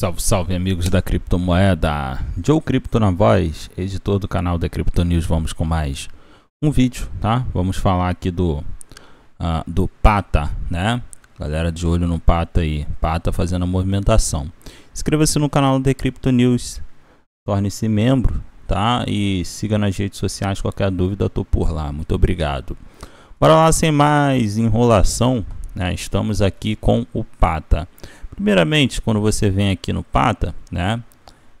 Salve, salve amigos da criptomoeda, Joe Cripto na voz, editor do canal da Crypto News, vamos com mais um vídeo, tá? Vamos falar aqui do, uh, do Pata, né? Galera de olho no Pata aí, Pata fazendo a movimentação. Inscreva-se no canal da Crypto News, torne-se membro, tá? E siga nas redes sociais, qualquer dúvida tô por lá, muito obrigado. Bora lá sem mais enrolação, né? Estamos aqui com o Pata. Primeiramente, quando você vem aqui no Pata, né?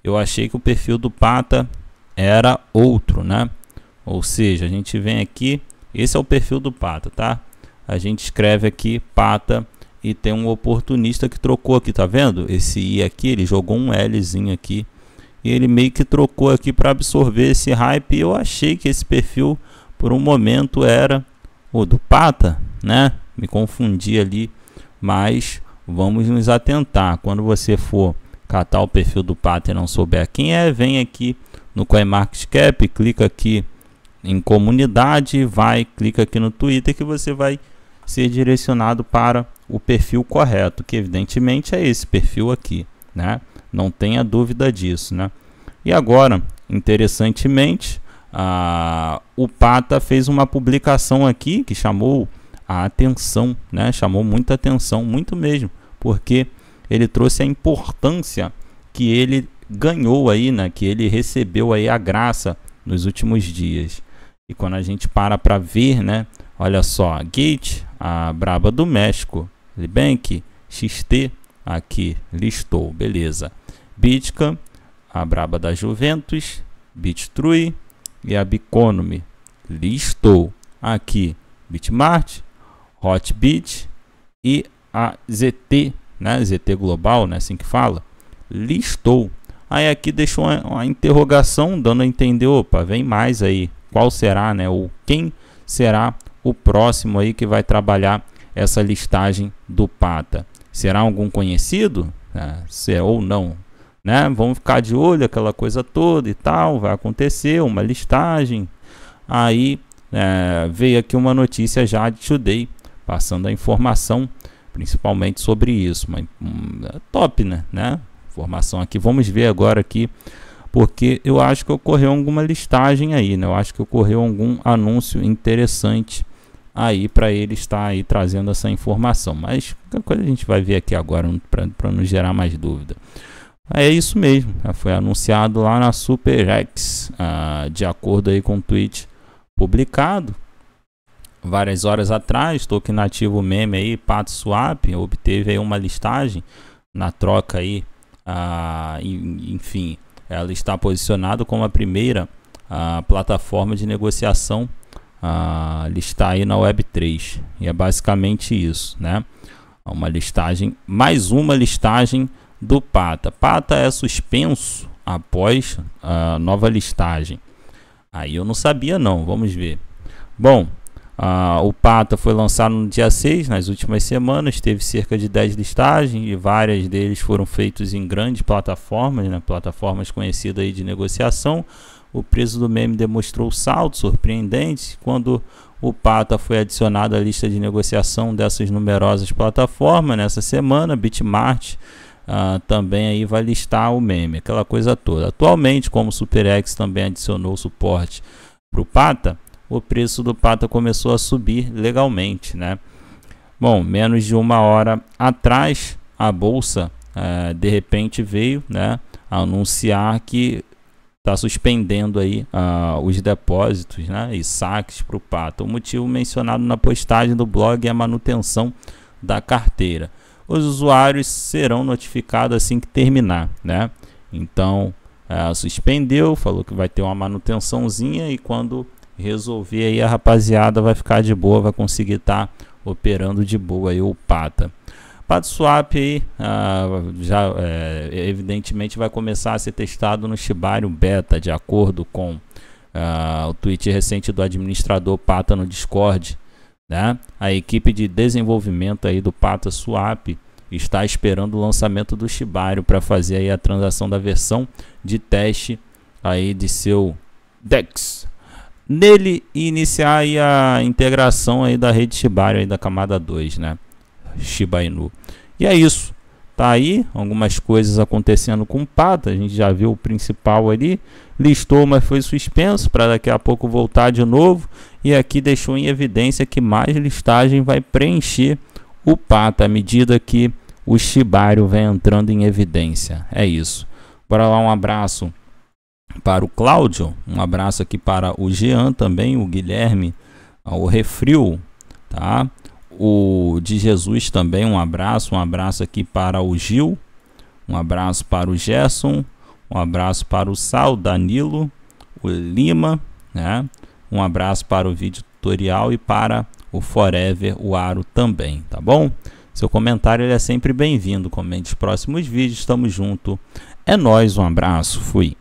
Eu achei que o perfil do Pata era outro, né? Ou seja, a gente vem aqui, esse é o perfil do Pata, tá? A gente escreve aqui Pata e tem um oportunista que trocou aqui, tá vendo? Esse I aqui, ele jogou um Lzinho aqui e ele meio que trocou aqui para absorver esse hype. Eu achei que esse perfil por um momento era o do Pata, né? Me confundi ali, mas vamos nos atentar. Quando você for catar o perfil do pato e não souber quem é, vem aqui no CoinMarketCap, clica aqui em comunidade, vai, clica aqui no Twitter que você vai ser direcionado para o perfil correto, que evidentemente é esse perfil aqui, né? Não tenha dúvida disso, né? E agora, interessantemente, o Pata fez uma publicação aqui que chamou a atenção, né? Chamou muita atenção, muito mesmo, porque ele trouxe a importância que ele ganhou aí, né, que ele recebeu aí a graça nos últimos dias. E quando a gente para para ver, né, olha só, Gate, a braba do México, Libank, XT, aqui listou, beleza. Bitcoin, a braba da Juventus, Bittrui e a Biconomy, listou aqui Bitmart, Hotbit e a ZT, né, ZT Global, né, assim que fala, listou. Aí aqui deixou uma, uma interrogação, dando a entender, opa, vem mais aí, qual será, né, ou quem será o próximo aí que vai trabalhar essa listagem do Pata. Será algum conhecido? É, se é ou não, né? Vamos ficar de olho aquela coisa toda e tal, vai acontecer uma listagem. Aí é, veio aqui uma notícia já de Today, passando a informação principalmente sobre isso. Mas um, é top, né? né? Formação aqui. Vamos ver agora aqui, porque eu acho que ocorreu alguma listagem aí, né? Eu acho que ocorreu algum anúncio interessante aí para ele estar aí trazendo essa informação. Mas qualquer coisa a gente vai ver aqui agora para não gerar mais dúvida. É isso mesmo, né, foi anunciado lá na SuperX, ah, de acordo aí com o tweet publicado, várias horas atrás, token ativo meme aí, Pato Swap, obteve aí uma listagem na troca aí, ah, enfim, ela está posicionada como a primeira ah, plataforma de negociação a ah, listar aí na Web3. E é basicamente isso, né? Uma listagem, mais uma listagem do Pata. Pata é suspenso após a ah, nova listagem. Aí eu não sabia não, vamos ver. Bom, ah, o Pata foi lançado no dia 6, nas últimas semanas, teve cerca de 10 listagens e várias deles foram feitos em grandes plataformas, né, plataformas conhecidas aí de negociação. O preço do meme demonstrou salto surpreendente quando o Pata foi adicionado à lista de negociação dessas numerosas plataformas nessa semana, Bitmart Uh, também aí vai listar o meme, aquela coisa toda. Atualmente, como o SuperX também adicionou suporte para o Pata, o preço do pata começou a subir legalmente, né? Bom, menos de uma hora atrás, a bolsa eh, de repente veio, né, anunciar que está suspendendo aí uh, os depósitos, né, e saques para o pato. O motivo mencionado na postagem do blog é a manutenção da carteira. Os usuários serão notificados assim que terminar, né? Então, uh, suspendeu, falou que vai ter uma manutençãozinha e quando resolver aí, a rapaziada vai ficar de boa, vai conseguir estar tá operando de boa aí o Pata. Pato Swap aí, ah, já é, evidentemente vai começar a ser testado no Shibarium Beta, de acordo com ah, o tweet recente do administrador Pata no Discord. Né? A equipe de desenvolvimento aí do Pata Swap está esperando o lançamento do Shibarium para fazer aí a transação da versão de teste aí de seu DEX nele e iniciar a integração aí da rede Shibari aí da camada 2, né? Shiba Inu. E é isso. Tá aí algumas coisas acontecendo com o Pata, a gente já viu o principal ali, listou, mas foi suspenso para daqui a pouco voltar de novo e aqui deixou em evidência que mais listagem vai preencher o Pata à medida que o Shibari vem entrando em evidência. É isso. Bora lá, um abraço para o Cláudio, um abraço aqui para o Jean também, o Guilherme, ah, o Refrio, tá? O de Jesus também, um abraço, um abraço aqui para o Gil, um abraço para o Gerson, um abraço para o Sal, Danilo, o Lima, né? Um abraço para o vídeo tutorial e para o Forever, o Aro também, tá bom? Seu comentário ele é sempre bem-vindo. Comente os próximos vídeos. Tamo junto. É nós, um abraço. Fui.